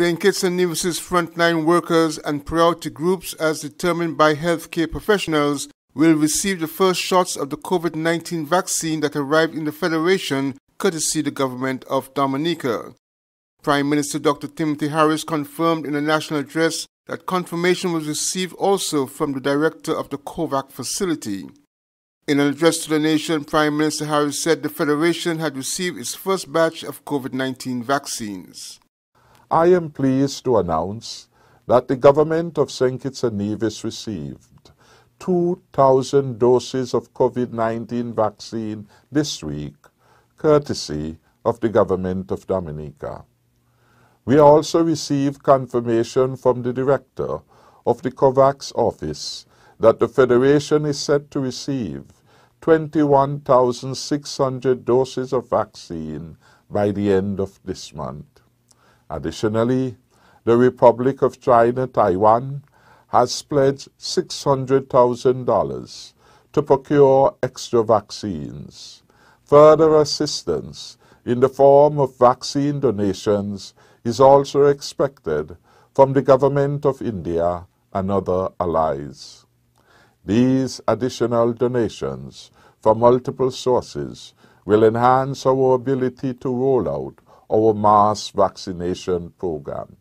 The Nketsa frontline workers and priority groups as determined by healthcare professionals will receive the first shots of the COVID-19 vaccine that arrived in the Federation courtesy the government of Dominica. Prime Minister Dr. Timothy Harris confirmed in a national address that confirmation was received also from the director of the COVAC facility. In an address to the nation, Prime Minister Harris said the Federation had received its first batch of COVID 19 vaccines. I am pleased to announce that the government of St. Kitts and Nevis received 2,000 doses of COVID-19 vaccine this week, courtesy of the government of Dominica. We also received confirmation from the director of the COVAX office that the Federation is set to receive 21,600 doses of vaccine by the end of this month. Additionally, the Republic of China, Taiwan, has pledged $600,000 to procure extra vaccines. Further assistance in the form of vaccine donations is also expected from the Government of India and other allies. These additional donations from multiple sources will enhance our ability to roll out our mass vaccination program.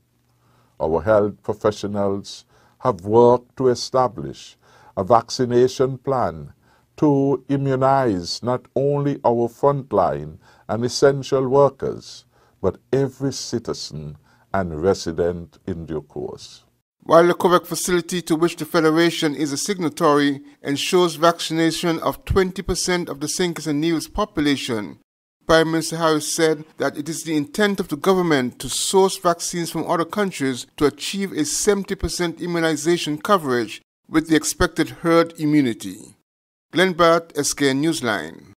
Our health professionals have worked to establish a vaccination plan to immunize not only our frontline and essential workers, but every citizen and resident in due course. While the Quebec facility to which the Federation is a signatory ensures vaccination of 20% of the Sinkers and Nevis population, Prime Minister Harris said that it is the intent of the government to source vaccines from other countries to achieve a 70% immunization coverage with the expected herd immunity. Glenn Bart, SKN Newsline.